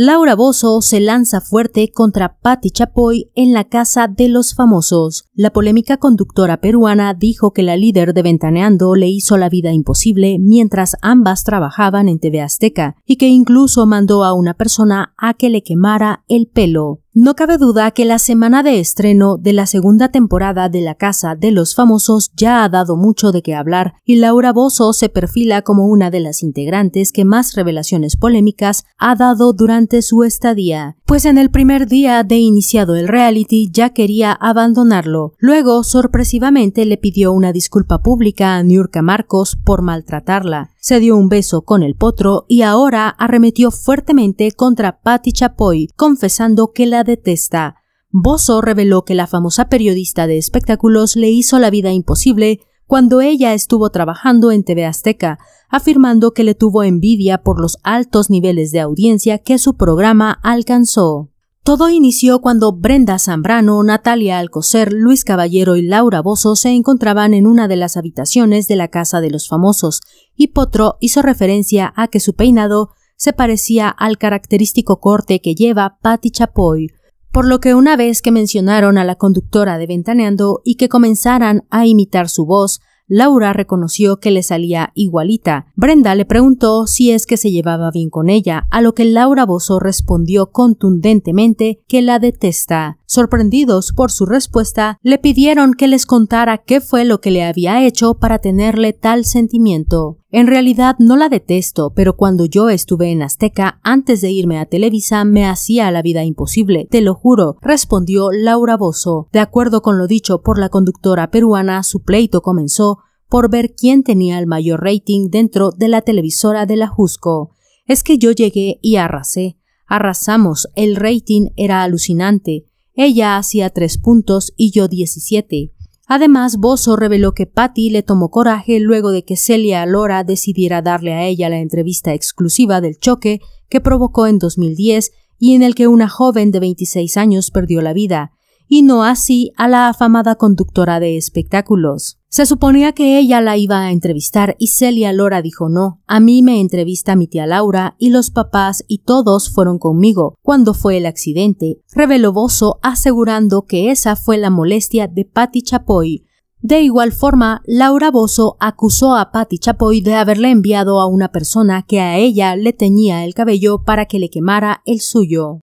Laura Bozo se lanza fuerte contra Patti Chapoy en la Casa de los Famosos. La polémica conductora peruana dijo que la líder de Ventaneando le hizo la vida imposible mientras ambas trabajaban en TV Azteca y que incluso mandó a una persona a que le quemara el pelo. No cabe duda que la semana de estreno de la segunda temporada de La Casa de los Famosos ya ha dado mucho de qué hablar y Laura Bozo se perfila como una de las integrantes que más revelaciones polémicas ha dado durante su estadía pues en el primer día de iniciado el reality ya quería abandonarlo. Luego, sorpresivamente, le pidió una disculpa pública a Niurka Marcos por maltratarla. Se dio un beso con el potro y ahora arremetió fuertemente contra Patti Chapoy, confesando que la detesta. Bozo reveló que la famosa periodista de espectáculos le hizo la vida imposible cuando ella estuvo trabajando en TV Azteca, afirmando que le tuvo envidia por los altos niveles de audiencia que su programa alcanzó. Todo inició cuando Brenda Zambrano, Natalia Alcocer, Luis Caballero y Laura Bozo se encontraban en una de las habitaciones de la Casa de los Famosos, y Potro hizo referencia a que su peinado se parecía al característico corte que lleva Patti Chapoy, por lo que una vez que mencionaron a la conductora de Ventaneando y que comenzaran a imitar su voz, Laura reconoció que le salía igualita. Brenda le preguntó si es que se llevaba bien con ella, a lo que Laura Bozo respondió contundentemente que la detesta. Sorprendidos por su respuesta, le pidieron que les contara qué fue lo que le había hecho para tenerle tal sentimiento. En realidad no la detesto, pero cuando yo estuve en Azteca, antes de irme a Televisa, me hacía la vida imposible, te lo juro, respondió Laura Bozo. De acuerdo con lo dicho por la conductora peruana, su pleito comenzó por ver quién tenía el mayor rating dentro de la televisora de la Jusco. Es que yo llegué y arrasé. Arrasamos, el rating era alucinante. Ella hacía tres puntos y yo 17. Además, Bozo reveló que Patty le tomó coraje luego de que Celia Lora decidiera darle a ella la entrevista exclusiva del choque que provocó en 2010 y en el que una joven de 26 años perdió la vida, y no así a la afamada conductora de espectáculos. Se suponía que ella la iba a entrevistar y Celia Lora dijo no, a mí me entrevista mi tía Laura y los papás y todos fueron conmigo cuando fue el accidente, reveló Bozo asegurando que esa fue la molestia de Patty Chapoy. De igual forma, Laura Bozo acusó a Patty Chapoy de haberle enviado a una persona que a ella le teñía el cabello para que le quemara el suyo.